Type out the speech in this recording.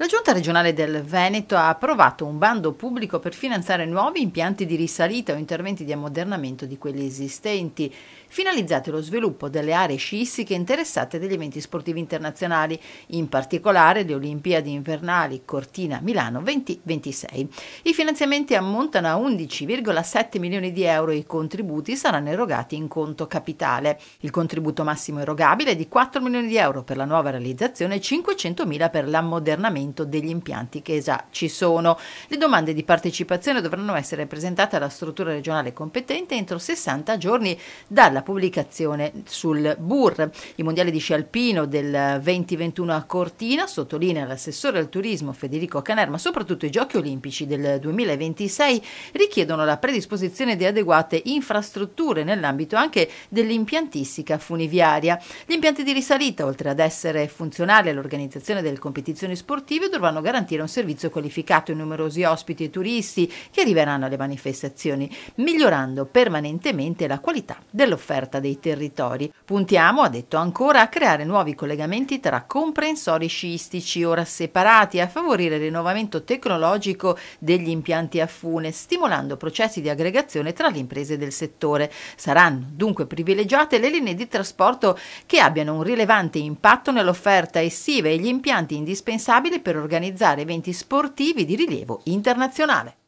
La Giunta regionale del Veneto ha approvato un bando pubblico per finanziare nuovi impianti di risalita o interventi di ammodernamento di quelli esistenti, finalizzati allo sviluppo delle aree sciistiche interessate dagli eventi sportivi internazionali, in particolare le Olimpiadi invernali Cortina Milano 2026. I finanziamenti ammontano a 11,7 milioni di euro e i contributi saranno erogati in conto capitale. Il contributo massimo erogabile è di 4 milioni di euro per la nuova realizzazione e 500 mila per l'ammodernamento adeguamento degli impianti che già ci sono. Le domande di partecipazione dovranno essere presentate alla struttura regionale competente entro 60 giorni dalla pubblicazione sul BUR. I mondiali di sci alpino del 2021 a Cortina, sottolinea l'assessore al turismo Federico Caner, ma soprattutto i giochi olimpici del 2026 richiedono la predisposizione di adeguate infrastrutture nell'ambito anche dell'impiantistica funiviaria. Gli impianti di risalita, oltre ad essere funzionali all'organizzazione delle competizioni sportive, associative dovranno garantire un servizio qualificato ai numerosi ospiti e turisti che arriveranno alle manifestazioni, migliorando permanentemente la qualità dell'offerta dei territori. Puntiamo, ha detto ancora, a creare nuovi collegamenti tra comprensori sciistici ora separati, a favorire il rinnovamento tecnologico degli impianti a fune, stimolando processi di aggregazione tra le imprese del settore. Saranno dunque privilegiate le linee di trasporto che abbiano un rilevante impatto nell'offerta estiva e gli impianti indispensabili per per organizzare eventi sportivi di rilievo internazionale.